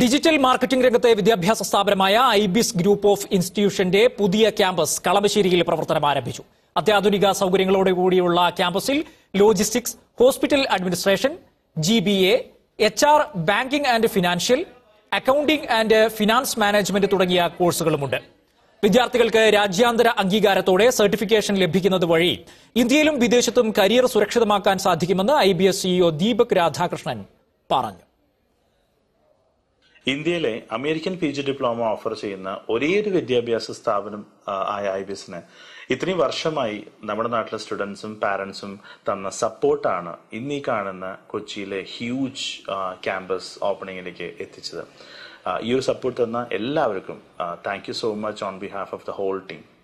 digital marketing രംഗത്തെ വിദ്യാഭ്യാസ സ്ഥാപനമായ ഐബിസ് ഗ്രൂപ്പ് ഓഫ് ഇൻസ്റ്റിറ്റ്യൂഷന്റെ പുതിയ ക്യാമ്പസ് കളമശ്ശേരിയിൽ പ്രവർത്തനം ആരംഭിച്ചു അത്യാധുനിക സൗകര്യങ്ങളോട് കൂടിയുള്ള ക്യാമ്പസിൽ logistics hospital administration G B A H R banking and financial accounting and finance management തുടങ്ങിയ കോഴ്സുകളുമുണ്ട് വിദ്യാർത്ഥികൾക്ക് രാജ്യാന്തര അംഗീകാരത്തോടെ സർട്ടിഫിക്കേഷൻ ലഭിക്കുന്നത് വഴി ഇന്ത്യയിലും വിദേശത്തും കരിയർ സുരക്ഷിതമാക്കാൻ സാധിക്കുമെന്ന് I B S CEO Deepak Radhakrishnan പറഞ്ഞു ഇന്ത്യയിലെ American P G diploma offer ചെയ്യുന്ന ഒരേയൊരു വിദ്യാഭ്യാസ സ്ഥാപനം ആയ ഐ ബി എസിന് ഇത്രയും വർഷമായി നമ്മുടെ നാട്ടിലെ സ്റ്റുഡൻസും പാരൻസും തന്ന സപ്പോർട്ടാണ് ഇന്ന് ഈ കാണുന്ന കൊച്ചിയിലെ ഹ്യൂജ് ക്യാമ്പസ് ഓപ്പണിങ്ങിലേക്ക് എത്തിച്ചത് ഈ ഒരു സപ്പോർട്ട് തന്ന എല്ലാവർക്കും thank you so much on behalf of the whole team